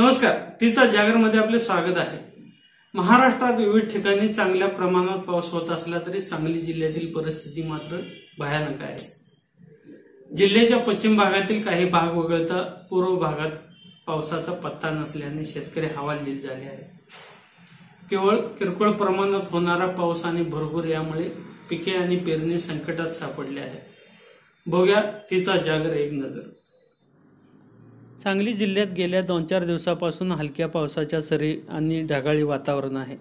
नमस्कार तिचा मध्ये आपले स्वागत आहे महाराष्ट्रात विविध ठिकाणी चांगल्या प्रमाणात पाऊस होत असला तरी सांगली जिल्ह्यातील परिस्थिती मात्र भयानक आहे जिल्ह्याच्या पश्चिम भागातील काही भाग वगळता पूर्व भागात पावसाचा पत्ता नसल्याने शेतकरी हवालदिल झाले आहे केवळ किरकोळ प्रमाणात होणारा पाऊस आणि भरभूर यामुळे पिके आणि पेरणी संकटात सापडले आहे बघ्या तिचा जागर एक नजर सांगली जिल्ह्यात गेल्या दोन चार दिवसापासून हलक्या पावसाच्या सरी आणि ढगाळी वातावरण आहे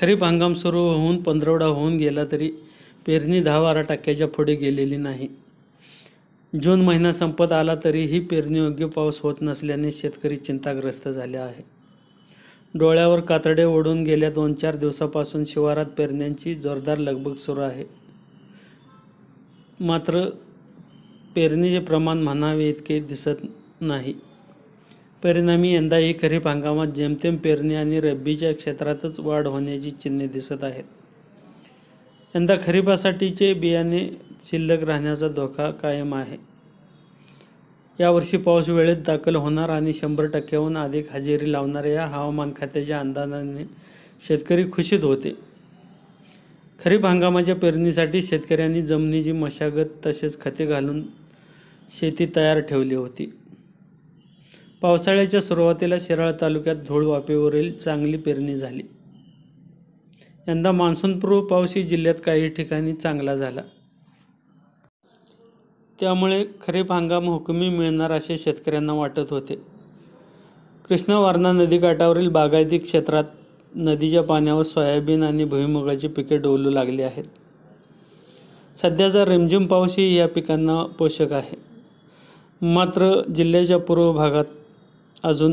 खरीप हंगाम सुरू होऊन पंधरवडा होऊन गेला तरी पेरणी दहा बारा टक्क्याच्या पुढे गेलेली नाही जून महिना संपत आला तरीही पेरणीयोग्य पाऊस होत नसल्याने शेतकरी चिंताग्रस्त झाले आहे डोळ्यावर कातडे ओढून गेल्या दोन चार दिवसापासून शिवारात पेरण्यांची जोरदार लगबग सुरू आहे मात्र पेरणीचे प्रमाण म्हणावे इतके दिसत नाही परिणामी यंदाही खरीप हंगामात जेमतेम पेरणी आणि रब्बीच्या क्षेत्रातच वाढ होण्याची चिन्हे दिसत आहेत यंदा खरीपासाठीचे बियाणे शिल्लक राहण्याचा धोका कायम आहे यावर्षी पाऊस वेळेत दाखल होणार आणि शंभर टक्क्याहून अधिक हजेरी लावणार या हवामान खात्याच्या अंदाजाने शेतकरी खुशीत होते खरीप हंगामाच्या पेरणीसाठी शेतकऱ्यांनी जमिनीची मशागत तसेच खते घालून शेती तयार ठेवली होती पावसाळ्याच्या सुरुवातीला शिराळ तालुक्यात धूळवापेवरील चांगली पेरणी झाली यंदा मान्सूनपूर्व पाऊसही जिल्ह्यात काही ठिकाणी चांगला झाला त्यामुळे खरीप हंगाम हुकमी मिळणार असे शेतकऱ्यांना वाटत होते कृष्णवारणा नदीकाठावरील बागायती क्षेत्रात नदीच्या पाण्यावर सोयाबीन आणि भुईमुगाची पिके डोलू लागली आहेत सध्याचा रिमझिम पाऊसही या पिकांना पोषक आहे मात्र जिल्ह्याच्या पूर्व भागात अजून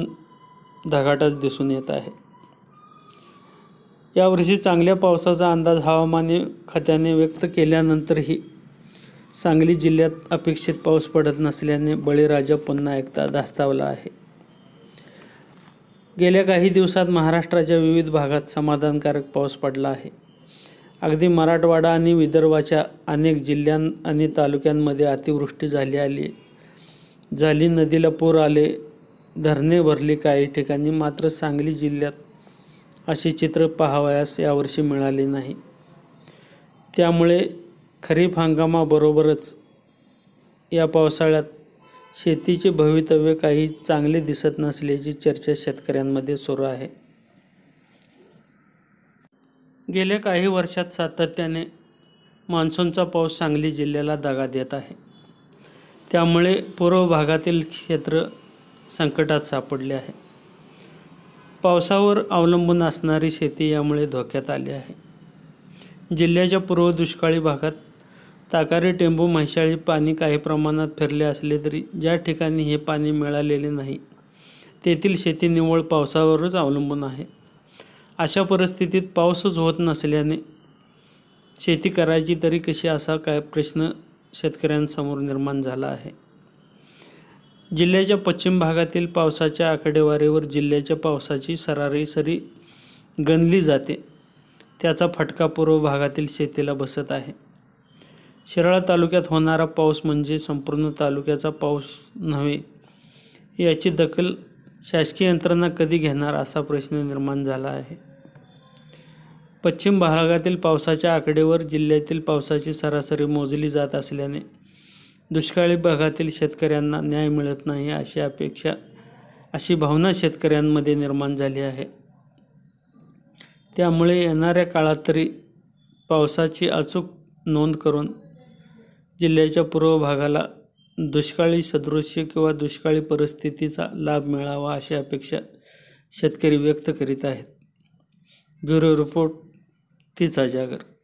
धगाटाच दिसून येत आहे यावर्षी चांगल्या पावसाचा अंदाज हवामान खात्याने व्यक्त केल्यानंतरही सांगली जिल्ह्यात अपेक्षित पाऊस पडत नसल्याने बळीराजा पुन्हा एकदा धास्तावला आहे गेल्या काही दिवसात महाराष्ट्राच्या विविध भागात समाधानकारक पाऊस पडला आहे अगदी मराठवाडा आणि विदर्भाच्या अनेक जिल्ह्यां आणि तालुक्यांमध्ये अतिवृष्टी झाली आली झाली नदीला पूर आले धरणे भरली काही ठिकाणी मात्र सांगली जिल्ह्यात असे चित्र पाहावयास यावर्षी मिळाले नाही त्यामुळे खरीप हंगामाबरोबरच या पावसाळ्यात शेतीचे भवितव्य काही चांगले दिसत नसल्याची चर्चा शेतकऱ्यांमध्ये सुरू आहे गेल्या काही वर्षात सातत्याने मान्सूनचा पाऊस सांगली जिल्ह्याला दगा देत आहे त्यामुळे पूर्व भागातील क्षेत्र संकटात सापडले आहे पावसावर अवलंबून असणारी शेती यामुळे धोक्यात आली आहे जिल्ह्याच्या पूर्व दुष्काळी भागात ताकारी टेंबू म्हैशाळी पाणी काही प्रमाणात फिरले असले तरी ज्या ठिकाणी हे पाणी मिळालेले नाही तेथील शेती निवळ पावसावरच अवलंबून आहे अशा परिस्थितीत पाऊसच होत नसल्याने शेती करायची तरी कशी असा काय प्रश्न शेतकऱ्यांसमोर निर्माण झाला आहे जिल्ह्याच्या पश्चिम भागातील पावसाच्या आकडेवारीवर जिल्ह्याच्या पावसाची सरासरी गणली जाते त्याचा फटका पूर्व भागातील शेतीला बसत आहे शिराळा तालुक्यात होणारा पाऊस म्हणजे संपूर्ण तालुक्याचा पाऊस नव्हे याची दखल शासकीय यंत्रणा कधी घेणार असा प्रश्न निर्माण झाला आहे पश्चिम भागातील पावसाच्या आकडेवर जिल्ह्यातील पावसाची सरासरी मोजली जात असल्याने दुष्काळी भागातील शेतकऱ्यांना न्याय मिळत नाही अशी अपेक्षा अशी भावना शेतकऱ्यांमध्ये निर्माण झाली आहे त्यामुळे येणाऱ्या काळात तरी पावसाची अचूक नोंद करून जिल्ह्याच्या पूर्व भागाला दुष्काळी सदृश्य किंवा दुष्काळी परिस्थितीचा लाभ मिळावा अशी अपेक्षा शेतकरी व्यक्त करीत आहेत ब्युरो रिपोर्ट तिचा जागर